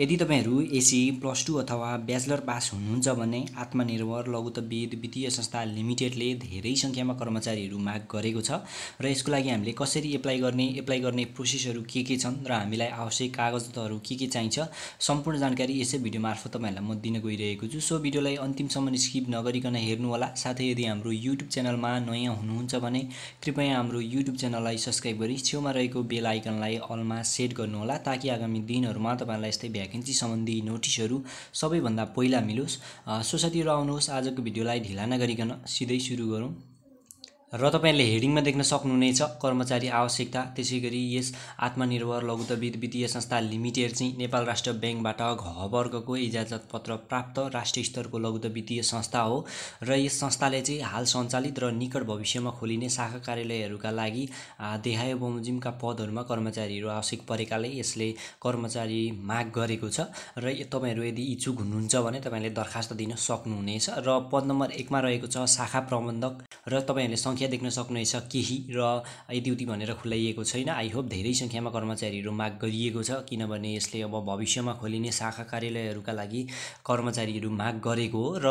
यदि तपाईँहरू एसी प्लस टू अथवा ब्याचलर पास हुनुहुन्छ भने आत्मनिर्भर लघुतविद वित्तीय संस्था लिमिटेडले धेरै सङ्ख्यामा कर्मचारीहरू माग गरेको छ र यसको लागि हामीले कसरी एप्लाई गर्ने एप्लाई गर्ने प्रोसेसहरू के के छन् र हामीलाई आवश्यक कागजहरू के के चाहिन्छ सम्पूर्ण जानकारी यसै भिडियो मार्फत तपाईँहरूलाई म दिन गइरहेको छु सो भिडियोलाई अन्तिमसम्म स्किप नगरिकन हेर्नुहोला साथै यदि हाम्रो युट्युब च्यानलमा नयाँ हुनुहुन्छ भने कृपया हाम्रो युट्युब च्यानललाई सब्सक्राइब गरी छेउमा रहेको बेल आइकनलाई अलमा सेट गर्नुहोला ताकि आगामी दिनहरूमा तपाईँहरूलाई यस्तै भ्याकेन्सी सम्बन्धी नोटिसहरू सबैभन्दा पहिला मिलोस् सो साथीहरू आउनुहोस् आजको भिडियोलाई ढिला नगरिकन सिधै सुरु गरौँ र तपाईँहरूले हेडिङमा देख्न सक्नुहुनेछ कर्मचारी आवश्यकता त्यसै गरी यस आत्मनिर्भर लघुतविद वित्तीय संस्था लिमिटेड चाहिँ नेपाल राष्ट्र ब्याङ्कबाट घ वर्गको पत्र प्राप्त राष्ट्रिय स्तरको लघुत वित्तीय संस्था हो र यस संस्थाले चाहिँ हाल सञ्चालित र निकट भविष्यमा खोलिने शाखा कार्यालयहरूका लागि देहाय बमोजिमका पदहरूमा कर्मचारीहरू आवश्यक परेकाले यसले कर्मचारी माग गरेको छ र तपाईँहरू यदि इच्छुक हुनुहुन्छ भने तपाईँहरूले दरखास्त दिन सक्नुहुनेछ र पद नम्बर एकमा रहेको छ शाखा प्रबन्धक र तपाईँहरूले सङ्ख्या देख्न सक्नुहुनेछ केही र यति उति भनेर खुलाइएको छैन आई होप धेरै सङ्ख्यामा कर्मचारीहरू माग गरिएको छ किनभने यसले अब भविष्यमा खोलिने शाखा कार्यालयहरूका लागि कर्मचारीहरू माग गरेको हो र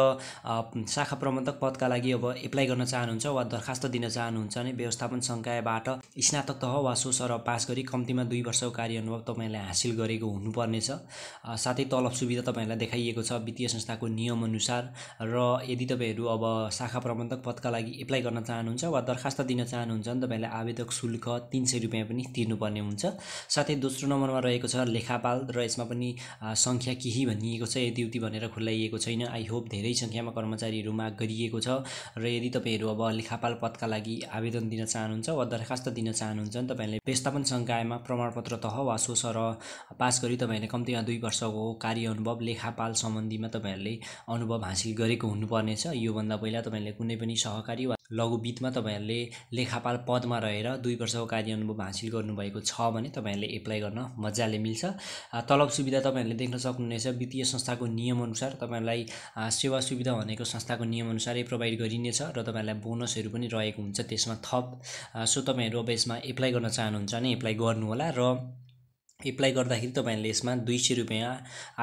शाखा प्रबन्धक पदका लागि अब एप्लाई गर्न चाहनुहुन्छ वा दरखास्त दिन चाहनुहुन्छ भने व्यवस्थापन सङ्कायबाट स्नातक तह वा सो सर पास गरी कम्तीमा दुई वर्षको कार्य अनुभव तपाईँले हासिल गरेको हुनुपर्नेछ साथै तलब सुविधा तपाईँहरूलाई देखाइएको छ वित्तीय संस्थाको नियमअनुसार र यदि तपाईँहरू अब शाखा प्रबन्धक पदका लागि एप्लाई गर्न चाहनुहुन्छ चाहनुहुन्छ वा दरखास्त दिन चाहनुहुन्छ भने तपाईँले आवेदक शुल्क तिन सय रुपियाँ पनि तिर्नुपर्ने हुन्छ साथै दोस्रो नम्बरमा रहेको छ लेखापाल र यसमा पनि सङ्ख्या केही भनिएको छ यति उति भनेर खुलाइएको छैन आई होप धेरै सङ्ख्यामा कर्मचारीहरू माग गरिएको छ र यदि तपाईँहरू अब लेखापाल पदका लागि आवेदन दिन चाहनुहुन्छ वा दरखास्त दिन चाहनुहुन्छ भने तपाईँले व्यवस्थापन सङ्कायमा प्रमाणपत्र तह वा सो सर पास गरी तपाईँहरूले कम्तीमा दुई वर्षको कार्य अनुभव लेखापाल सम्बन्धीमा तपाईँहरूले अनुभव हासिल गरेको हुनुपर्नेछ योभन्दा पहिला तपाईँले कुनै पनि सहकारी वा लघु बिचमा तपाईँहरूले लेखापाल पदमा रहेर दुई वर्षको कार्यअनुभव हासिल गर्नुभएको छ भने तपाईँहरूले एप्लाई गर्न मजाले मिल्छ तलब सुविधा तपाईँहरूले देख्न सक्नुहुनेछ वित्तीय संस्थाको नियमअनुसार तपाईँहरूलाई सेवा सुविधा भनेको संस्थाको नियमअनुसारै प्रोभाइड गरिनेछ र तपाईँहरूलाई बोनसहरू पनि रहेको हुन्छ त्यसमा थप सो तपाईँहरू अब यसमा एप्लाई गर्न चाहनुहुन्छ भने एप्लाई गर्नुहोला र एप्लाई गर्दाखेरि तपाईँहरूले यसमा दुई सय रुपियाँ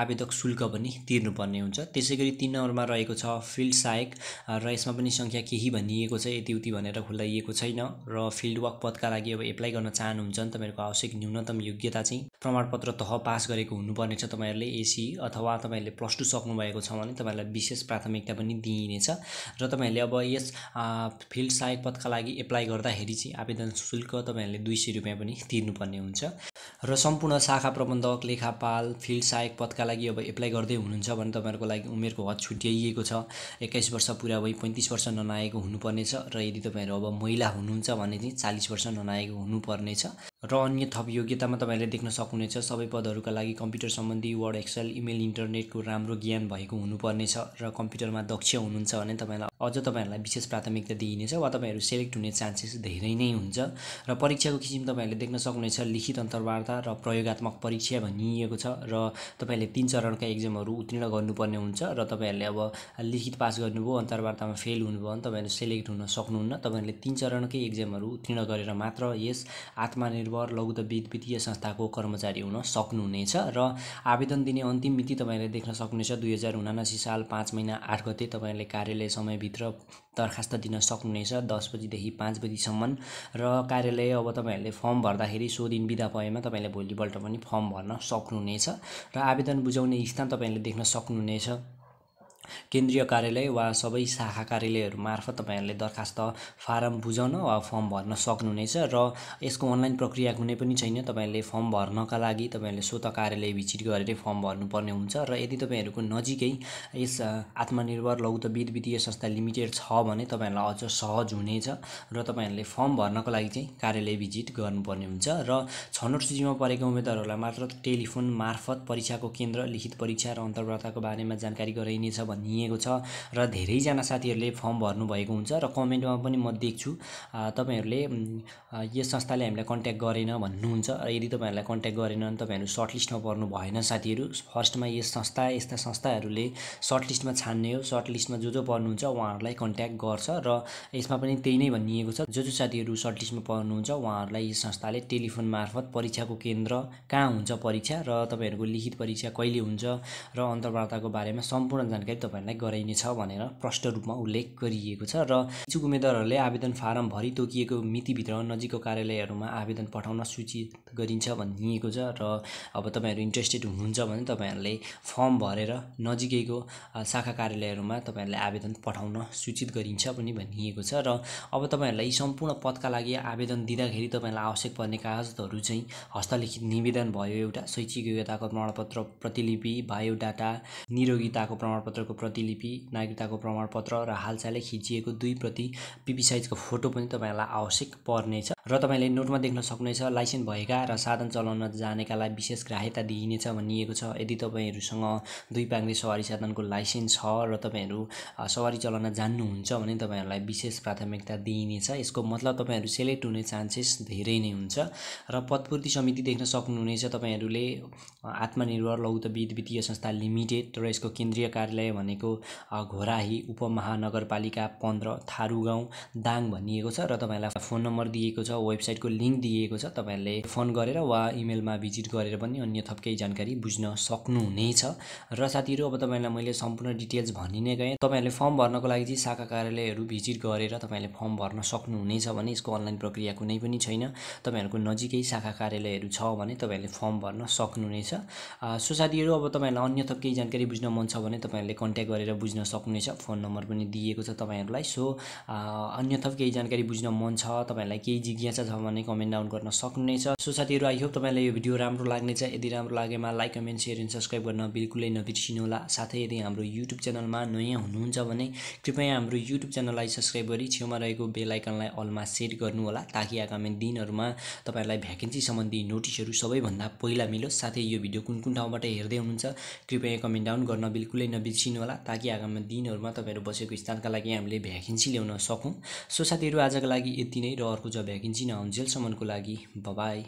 आवेदक शुल्क पनि तिर्नुपर्ने हुन्छ त्यसै गरी तिन नम्बरमा रहेको छ फिल्ड सहायक र यसमा पनि सङ्ख्या केही भनिएको छ यति उति भनेर खुलाइएको छैन र फिल्ड वर्क पदका लागि अब एप्लाई गर्न चाहनुहुन्छ भने तपाईँहरूको आवश्यक न्यूनतम योग्यता चाहिँ प्रमाणपत्र तह पास गरेको हुनुपर्नेछ तपाईँहरूले एसी अथवा तपाईँहरूले प्लस टू सक्नुभएको छ भने तपाईँहरूलाई विशेष प्राथमिकता पनि दिइनेछ र तपाईँहरूले अब यस फिल्ड सहायक पदका लागि एप्लाई गर्दाखेरि चाहिँ आवेदन शुल्क तपाईँहरूले दुई सय रुपियाँ पनि तिर्नुपर्ने हुन्छ र सम्पूर्ण शाखा प्रबन्धक लेखापाल फिल्ड सहायक पदका लागि अब एप्लाई गर्दै हुनुहुन्छ भने तपाईँहरूको लागि उमेरको हद छुट्याइएको छ एक्काइस वर्ष पुरा भई पैँतिस वर्ष ननाएको हुनुपर्नेछ र यदि तपाईँहरू अब महिला हुनुहुन्छ भने चाहिँ चालिस वर्ष ननाएको हुनुपर्नेछ र अन्य थप योग्यतामा तपाईँहरूले देख्न सक्नुहुनेछ सबै पदहरूका लागि कम्प्युटर सम्बन्धी वर्ड एक्सेल इमेल इन्टरनेटको राम्रो ज्ञान भएको हुनुपर्नेछ र कम्प्युटरमा दक्ष हुनुहुन्छ भने तपाईँलाई अझ तपाईँहरूलाई विशेष प्राथमिकता दिइनेछ वा तपाईँहरू सेलेक्ट हुने चान्सेस धेरै नै हुन्छ र परीक्षाको किसिम तपाईँहरूले देख्न सक्नुहुनेछ लिखित अन्तर्वार्ता र प्रयोगत्मक परीक्षा भनिएको छ र तपाईँहरूले तिन चरणका इक्जामहरू उत्तीर्ण गर्नुपर्ने हुन्छ र तपाईँहरूले अब लिखित पास गर्नुभयो अन्तर्वार्तामा फेल हुनुभयो भने तपाईँहरू सेलेक्ट हुन सक्नुहुन्न तपाईँहरूले तिन चरणकै एक्जामहरू उत्तीर्ण गरेर मात्र यस आत्मनिर्भर लघु लघुतविद वित्तीय संस्थाको कर्मचारी हुन सक्नुहुनेछ र आवेदन दिने अन्तिम मिति तपाईँहरूले देख्न सक्नुहुनेछ दुई हजार उनासी साल पाँच महिना आठ गते तपाईँहरूले कार्यालय समयभित्र दरखास्त दिन सक्नुहुनेछ दस बजीदेखि पाँच बजीसम्म र कार्यालय अब तपाईँहरूले फर्म भर्दाखेरि सो दिन बिदा भएमा तपाईँले भोलिपल्ट पनि फर्म भर्न सक्नुहुनेछ र आवेदन बुझाउने स्थान तपाईँहरूले देख्न सक्नुहुनेछ केन्द्रीय कार्यालय वा सबै शाखा कार्यालयहरू मार्फत तपाईँहरूले दरखास्त फारम बुझाउन वा फर्म भर्न सक्नुहुनेछ र यसको अनलाइन प्रक्रिया कुनै पनि छैन तपाईँहरूले फर्म भर्नका लागि तपाईँहरूले स्वत कार्यालय भिजिट गरेरै फर्म भर्नुपर्ने हुन्छ र यदि तपाईँहरूको नजिकै यस आत्मनिर्भर विद वित्तीय संस्था लिमिटेड छ भने तपाईँहरूलाई अझ सहज हुनेछ र तपाईँहरूले फर्म भर्नको लागि चाहिँ कार्यालय भिजिट गर्नुपर्ने हुन्छ र छनौट सूचीमा परेका उम्मेदवारहरूलाई मात्र टेलिफोन मार्फत परीक्षाको केन्द्र लिखित परीक्षा र अन्तर्वार्ताको बारेमा जानकारी गराइनेछ भनिएको छ र धेरैजना साथीहरूले फर्म भर्नुभएको हुन्छ र कमेन्टमा पनि म देख्छु तपाईँहरूले यस संस्थाले हामीलाई कन्ट्याक्ट गरेन भन्नुहुन्छ र यदि तपाईँहरूलाई कन्ट्याक्ट गरेन भने तपाईँहरू सर्ट लिस्टमा पर्नु भएन साथीहरू फर्स्टमा यस संस्था यस्ता संस्थाहरूले सर्ट लिस्टमा छान्ने हो सर्ट लिस्टमा जो जो पर्नुहुन्छ उहाँहरूलाई कन्ट्याक्ट गर्छ र यसमा पनि त्यही नै भनिएको छ जो जो साथीहरू सर्ट लिस्टमा पर्नुहुन्छ उहाँहरूलाई यस संस्थाले टेलिफोन मार्फत परीक्षाको केन्द्र कहाँ हुन्छ परीक्षा र तपाईँहरूको लिखित परीक्षा कहिले हुन्छ र अन्तर्वार्ताको बारेमा सम्पूर्ण जानकारी तपाईँहरूलाई गराइनेछ भनेर प्रष्ट रूपमा उल्लेख गरिएको छ र इच्छुक उम्मेद्वारहरूले आवेदन फारम भरि तोकिएको मितिभित्र नजिकको कार्यालयहरूमा आवेदन पठाउन सूचित गरिन्छ भनिएको छ र अब तपाईँहरू इन्ट्रेस्टेड हुनुहुन्छ भने तपाईँहरूले फर्म भरेर नजिकैको शाखा कार्यालयहरूमा तपाईँहरूले आवेदन पठाउन सूचित गरिन्छ पनि भनिएको छ र अब तपाईँहरूलाई यी सम्पूर्ण पदका लागि आवेदन दिँदाखेरि तपाईँहरूलाई आवश्यक पर्ने कागजहरू चाहिँ हस्तलिखित निवेदन भयो एउटा शैक्षिक योग्यताको प्रमाणपत्र प्रतिलिपि बायोडाटा निरोगिताको प्रमाणपत्रको प्रतिलिपि नागरिकताको प्रमाणपत्र र हालसालै खिचिएको दुई प्रति पिपी साइजको फोटो पनि तपाईँहरूलाई आवश्यक पर्नेछ र तपाईँले नोटमा देख्न छ लाइसेन्स भएका र साधन चलाउन जानेकालाई विशेष ग्राह्यता दिइनेछ भनिएको छ यदि तपाईँहरूसँग दुई पाङ्ग्रे सवारी साधनको लाइसेन्स छ र तपाईँहरू सवारी चलाउन जान्नुहुन्छ भने तपाईँहरूलाई विशेष प्राथमिकता दिइनेछ यसको मतलब तपाईँहरू सेलेक्ट हुने चान्सेस धेरै नै हुन्छ र पदपूर्ति समिति देख्न सक्नुहुनेछ तपाईँहरूले आत्मनिर्भर लौतविद वित्तीय संस्था लिमिटेड र यसको केन्द्रीय कार्यालय भनेको घोराही उपमहानगरपालिका पन्ध्र थारू गाउँ दाङ भनिएको छ र तपाईँहरूलाई फोन नम्बर दिएको छ वेबसाइटको लिङ्क दिएको छ तपाईँहरूले फोन गरेर वा इमेलमा भिजिट गरेर पनि अन्य थप केही जानकारी बुझ्न सक्नुहुनेछ र साथीहरू अब तपाईँहरूलाई मैले सम्पूर्ण डिटेल्स भनि नै गएँ तपाईँहरूले फर्म भर्नको लागि चाहिँ शाखा कार्यालयहरू भिजिट गरेर तपाईँहरूले फर्म भर्न सक्नुहुनेछ भने यसको अनलाइन प्रक्रिया कुनै पनि छैन तपाईँहरूको नजिकै शाखा कार्यालयहरू छ भने तपाईँहरूले फर्म भर्न सक्नुहुनेछ सो साथीहरू अब तपाईँहरूलाई अन्य थप केही जानकारी बुझ्न मन छ भने तपाईँहरूले कन्ट्याक्ट कन्ट्याक्ट गरेर बुझ्न सक्नुहुनेछ फोन नम्बर पनि दिएको छ तपाईँहरूलाई सो अन्य थप केही जानकारी बुझ्न मन छ तपाईँहरूलाई केही जिज्ञासा छ भने कमेन्ट डाउन गर्न सक्नुहुनेछ सो साथीहरू आई होप तपाईँलाई यो भिडियो राम्रो लाग्नेछ यदि राम्रो लागेमा like comment share and subscribe गर्न बिल्कुलै नबिर्सिनु होला साथै यदि हाम्रो युट्युब च्यानलमा नयाँ हुनुहुन्छ भने कृपया हाम्रो युट्युब च्यानललाई सब्सक्राइब गरी छेउमा रहेको बेल आइकनलाई अलमा सेट गर्नु होला ताकि आगामी दिनहरूमा तपाईँहरूलाई भ्याकेन्सी सम्बन्धी नोटिसहरू सबैभन्दा पहिला मिलोस् साथै यो भिडियो कुन कुन ठाउँबाट हेर्दै हुनुहुन्छ कृपया कमेन्ट डाउन गर्न बिल्कुलै नबिर्सिनु होला ताकि आगामी दिनहरूमा तपाईँहरू बसेको स्थानका लागि हामीले भ्याकेन्सी ल्याउन सकौँ सो साथीहरू आजको लागि यति नै र अर्को जब भ्याकेन्सी नहुन्जेलसम्मको लागि बबाई